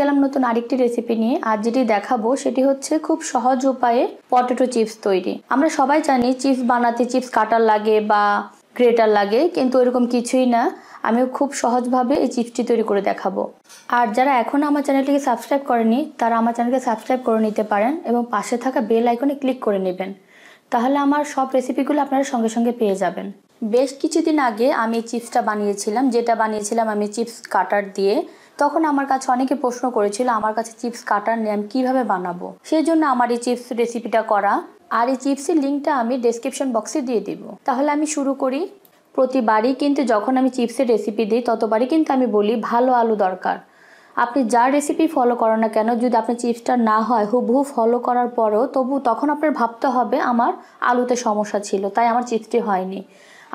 গেলাম নতুন আরেকটি রেসিপি নিয়ে আর যেটি দেখাবো সেটি হচ্ছে খুব সহজ উপায়ে পটেটো চিপস তৈরি আমরা সবাই জানি চিপস বানাতে চিপস কাটার লাগে বা গ্রেটার লাগে কিন্তু এরকম কিছুই না আমি খুব সহজভাবে এই চিপসটি তৈরি করে দেখাবো আর যারা এখন আমার চ্যানেলটিকে সাবস্ক্রাইব করেনি তারা আমার চ্যানেলকে সাবস্ক্রাইব করে নিতে পারেন এবং পাশে থাকা বেল আইকনে ক্লিক করে নেবেন তাহলে আমার সব রেসিপিগুলো আপনারা সঙ্গে সঙ্গে পেয়ে যাবেন বেশ কিছুদিন আগে আমি চিপসটা বানিয়েছিলাম যেটা বানিয়েছিলাম আমি চিপস কাটার দিয়ে তখন আমার কাছে অনেকে প্রশ্ন করেছিল আমার কাছে চিপস কাটার নিয়ে আমি কীভাবে বানাবো সেই জন্য আমার এই চিপস রেসিপিটা করা আর এই চিপসের লিঙ্কটা আমি ডেসক্রিপশন বক্সে দিয়ে দিব তাহলে আমি শুরু করি প্রতিবারই কিন্তু যখন আমি চিপসের রেসিপি দিই ততবারই কিন্তু আমি বলি ভালো আলু দরকার আপনি যার রেসিপি ফলো করেন না কেন যদি আপনার চিপসটা না হয় হুবহু ফলো করার পরও তবু তখন আপনার ভাবতে হবে আমার আলুতে সমস্যা ছিল তাই আমার চিপসটি হয়নি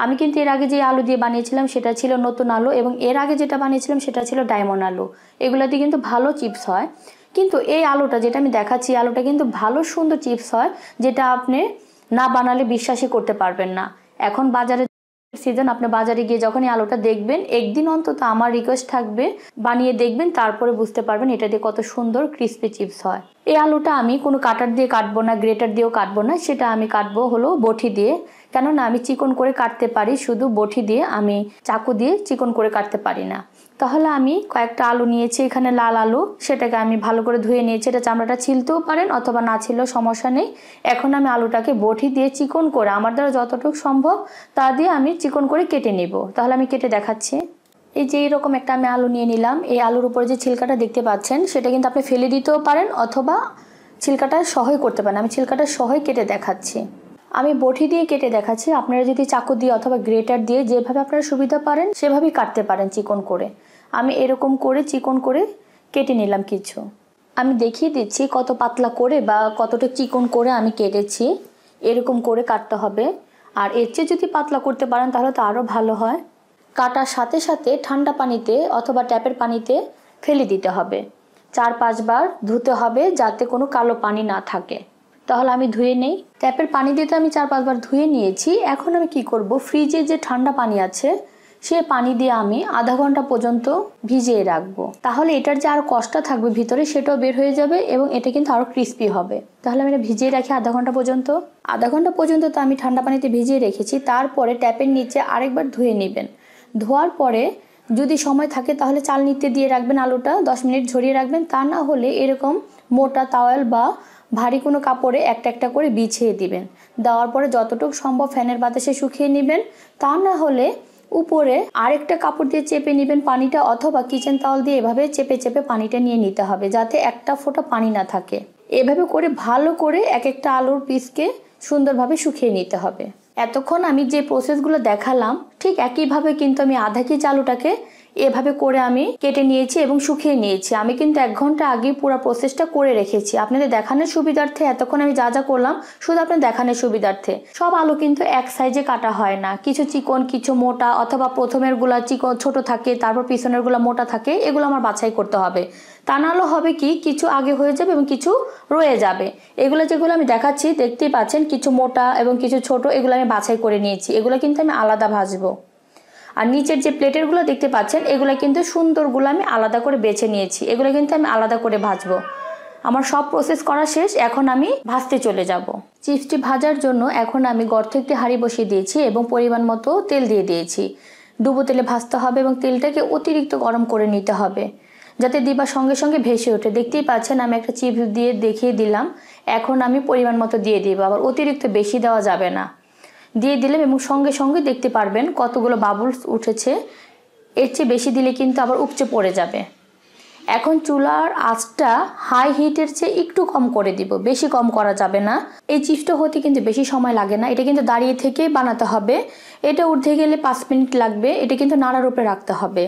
আমি কিন্তু এর আগে যে আলু দিয়ে বানিয়েছিলাম সেটা ছিল নতুন আলু এবং এর আগে যেটা বানিয়েছিলাম সেটা ছিল ডায়মন্ড আলু এগুলোতে কিন্তু ভালো চিপস হয় কিন্তু এই আলুটা যেটা আমি দেখাচ্ছি আলুটা কিন্তু ভালো সুন্দর চিপস হয় যেটা আপনি না বানালে বিশ্বাসই করতে পারবেন না এখন বাজারে সিজন আপনি বাজারে গিয়ে যখন এই আলুটা দেখবেন একদিন অন্তত আমার রিকোয়েস্ট থাকবে বানিয়ে দেখবেন তারপরে বুঝতে পারবেন এটা দিয়ে কত সুন্দর ক্রিস্পি চিপস হয় এই আলুটা আমি কোনো কাটার দিয়ে কাটবো না গ্রেটার দিয়েও কাটবো না সেটা আমি কাটবো হলো বটি দিয়ে কেননা আমি চিকন করে কাটতে পারি শুধু বটি দিয়ে আমি চাকু দিয়ে চিকন করে কাটতে পারি না তাহলে আমি কয়েকটা আলু নিয়েছি এখানে লাল আলু সেটাকে আমি ভালো করে ধুয়ে নিয়েছি এটা চামড়াটা ছিলতেও পারেন অথবা না ছিল সমস্যা নেই এখন আমি আলুটাকে বটি দিয়ে চিকন করে আমার দ্বারা যতটুকু সম্ভব তা দিয়ে আমি চিকন করে কেটে নেব তাহলে আমি কেটে দেখাচ্ছি এই যে এইরকম একটা আমি আলু নিয়ে নিলাম এই আলুর উপরে যে ছিলকাটা দেখতে পাচ্ছেন সেটা কিন্তু আপনি ফেলে দিতেও পারেন অথবা ছিলকাটা সহই করতে পারেন আমি ছিলকাটা সহই কেটে দেখাচ্ছি আমি বটি দিয়ে কেটে দেখাচ্ছি আপনারা যদি চাকু দিয়ে অথবা গ্রেটার দিয়ে যেভাবে আপনারা সুবিধা পারেন সেভাবেই কাটতে পারেন চিকন করে আমি এরকম করে চিকন করে কেটে নিলাম কিছু আমি দেখিয়ে দিচ্ছি কত পাতলা করে বা কতটা চিকন করে আমি কেটেছি এরকম করে কাটতে হবে আর এর চেয়ে যদি পাতলা করতে পারেন তাহলে তো আরও ভালো হয় কাটার সাথে সাথে ঠান্ডা পানিতে অথবা ট্যাপের পানিতে ফেলে দিতে হবে চার পাঁচবার ধুতে হবে যাতে কোনো কালো পানি না থাকে তাহলে আমি ধুয়ে নেই ট্যাপের পানি দিয়ে তো আমি চার পাঁচবার ধুয়ে নিয়েছি এখন আমি কি করব ফ্রিজে যে ঠান্ডা পানি আছে সে পানি দিয়ে আমি আধা ঘন্টা পর্যন্ত ভিজিয়ে রাখবো তাহলে এটার যে আর কষ্টটা থাকবে ভিতরে সেটাও বের হয়ে যাবে এবং এটা কিন্তু আরও ক্রিস্পি হবে তাহলে আমি এটা ভিজিয়ে রাখি আধা ঘন্টা পর্যন্ত আধা ঘন্টা পর্যন্ত তো আমি ঠান্ডা পানিতে ভিজিয়ে রেখেছি তারপরে ট্যাপের নিচে আরেকবার ধুয়ে নেবেন ধোয়ার পরে যদি সময় থাকে তাহলে চাল নিতে দিয়ে রাখবেন আলুটা দশ মিনিট ঝরিয়ে রাখবেন তা না হলে এরকম মোটা তাওয়াল বা ভারী কোনো কাপড়ে একটা একটা করে বিছিয়ে দিবেন দেওয়ার পরে যতটুকু সম্ভব ফ্যানের বাতাসে শুকিয়ে নেবেন তা না হলে উপরে আরেকটা কাপড় দিয়ে চেপে নেবেন পানিটা অথবা কিচেন তাওয়াল দিয়ে এভাবে চেপে চেপে পানিটা নিয়ে নিতে হবে যাতে একটা ফোঁটা পানি না থাকে এভাবে করে ভালো করে এক একটা আলুর পিসকে সুন্দরভাবে শুকিয়ে নিতে হবে এতক্ষণ আমি যে প্রসেসগুলো দেখালাম ঠিক একইভাবে কিন্তু আমি আধা কেজি আলুটাকে এভাবে করে আমি কেটে নিয়েছি এবং শুকিয়ে নিয়েছি আমি কিন্তু এক ঘন্টা আগে পুরো প্রসেসটা করে রেখেছি আপনাদের দেখানোর সুবিধার্থে এতক্ষণ আমি যা যা করলাম শুধু আপনার দেখানোর সুবিধার্থে সব আলু কিন্তু এক সাইজে কাটা হয় না কিছু চিকন কিছু মোটা অথবা প্রথমের গুলা চিকন ছোট থাকে তারপর পিছনের গুলা মোটা থাকে এগুলো আমার বাছাই করতে হবে তা নাহলে হবে কি কিছু আগে হয়ে যাবে এবং কিছু রয়ে যাবে এগুলো যেগুলো আমি দেখাচ্ছি দেখতেই পাচ্ছেন কিছু মোটা এবং কিছু ছোট এগুলো আমি বাছাই করে নিয়েছি এগুলো কিন্তু আমি আলাদা ভাজবো আর নিচের যে প্লেটেরগুলো দেখতে পাচ্ছেন এগুলো কিন্তু সুন্দরগুলো আমি আলাদা করে বেছে নিয়েছি এগুলো কিন্তু আমি আলাদা করে ভাজবো আমার সব প্রসেস করা শেষ এখন আমি ভাজতে চলে যাব চিপসটি ভাজার জন্য এখন আমি গর্ত একটি হাঁড়ি বসিয়ে দিয়েছি এবং পরিমাণ মতো তেল দিয়ে দিয়েছি ডুবো তেলে ভাজতে হবে এবং তেলটাকে অতিরিক্ত গরম করে নিতে হবে যাতে দিবার সঙ্গে সঙ্গে ভেসে ওঠে দেখতেই পাচ্ছেন আমি একটা চিপস দিয়ে দেখিয়ে দিলাম এখন আমি পরিমাণ মতো দিয়ে দিব আবার অতিরিক্ত বেশি দেওয়া যাবে না দিয়ে দিলাম এবং সঙ্গে সঙ্গে দেখতে পারবেন কতগুলো বাবলস উঠেছে এর চেয়ে বেশি দিলে কিন্তু আবার উপচে পড়ে যাবে এখন চুলার আঁচটা হাই হিটের চেয়ে একটু কম করে দিব বেশি কম করা যাবে না এই চিপসটা হতে কিন্তু বেশি সময় লাগে না এটা কিন্তু দাঁড়িয়ে থেকে বানাতে হবে এটা উঠতে গেলে পাঁচ মিনিট লাগবে এটা কিন্তু নাড়ার উপরে রাখতে হবে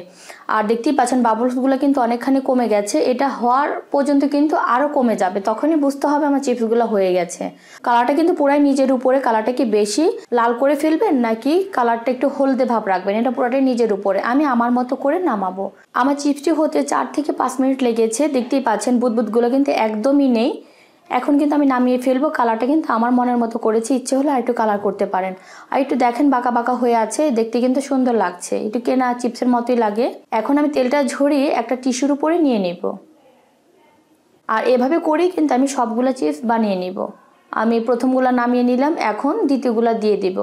আর দেখতেই পাচ্ছেন বাবলসগুলো কিন্তু অনেকখানি কমে গেছে এটা হওয়ার পর্যন্ত কিন্তু আরও কমে যাবে তখনই বুঝতে হবে আমার চিপসগুলো হয়ে গেছে কালারটা কিন্তু পুরাই নিজের উপরে কালারটা কি বেশি লাল করে ফেলবেন নাকি কালারটা একটু হলদে ভাব রাখবেন এটা পুরাটাই নিজের উপরে আমি আমার মতো করে নামাবো আমার চিপসটি হতে চার থেকে পাঁচ মিনিট লেগেছে দেখতেই পাচ্ছেন বুধবুধগুলো কিন্তু একদমই নেই এখন কিন্তু আমি নামিয়ে ফেলবো কালারটা কিন্তু আমার মনের মতো করেছি ইচ্ছে হলে আর একটু কালার করতে পারেন আর একটু দেখেন বাঁকা বাঁকা হয়ে আছে দেখতে কিন্তু সুন্দর লাগছে একটু কেনা চিপসের মতোই লাগে এখন আমি তেলটা ঝরিয়ে একটা টিস্যুর উপরে নিয়ে নেব আর এভাবে করেই কিন্তু আমি সবগুলো চিপস বানিয়ে নিব আমি প্রথমগুলো নামিয়ে নিলাম এখন দ্বিতীয়গুলো দিয়ে দিব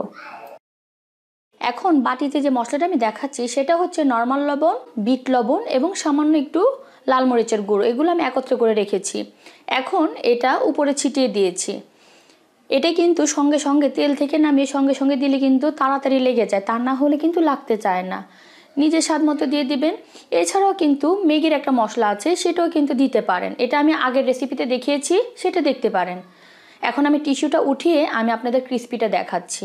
এখন বাটিতে যে মশলাটা আমি দেখাচ্ছি সেটা হচ্ছে নর্মাল লবণ বিট লবণ এবং সামান্য একটু লাল মরিচের গুঁড়ো এগুলো আমি একত্রে করে রেখেছি এখন এটা উপরে ছিটিয়ে দিয়েছি এটা কিন্তু সঙ্গে সঙ্গে তেল থেকে নামিয়ে সঙ্গে সঙ্গে দিলে কিন্তু তাড়াতাড়ি লেগে যায় তা না হলে কিন্তু লাগতে চায় না নিজের স্বাদ মতো দিয়ে দিবেন এছাড়াও কিন্তু ম্যাগির একটা মশলা আছে সেটাও কিন্তু দিতে পারেন এটা আমি আগের রেসিপিতে দেখিয়েছি সেটা দেখতে পারেন এখন আমি টিস্যুটা উঠিয়ে আমি আপনাদের ক্রিস্পিটা দেখাচ্ছি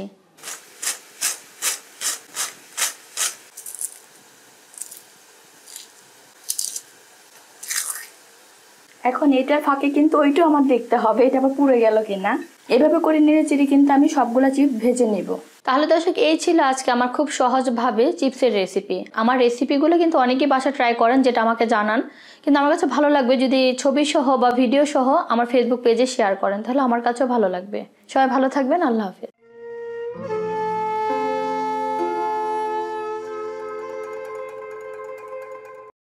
এখন এটার ফাঁকে কিন্তু ওইটাও আমার দেখতে হবে এটা আবার পুড়ে গেল কিনা এভাবে করে নিয়ে চিড়ি কিন্তু আমি সবগুলা চিপ ভেজে নেব তাহলে দর্শক এই ছিল আজকে আমার খুব সহজভাবে চিপসের রেসিপি আমার রেসিপিগুলো কিন্তু অনেকেই বাসা ট্রাই করেন যেটা আমাকে জানান কিন্তু আমার কাছে ভালো লাগবে যদি ছবি সহ বা ভিডিও সহ আমার ফেসবুক পেজে শেয়ার করেন তাহলে আমার কাছেও ভালো লাগবে সবাই ভালো থাকবেন আল্লাহ হাফেজ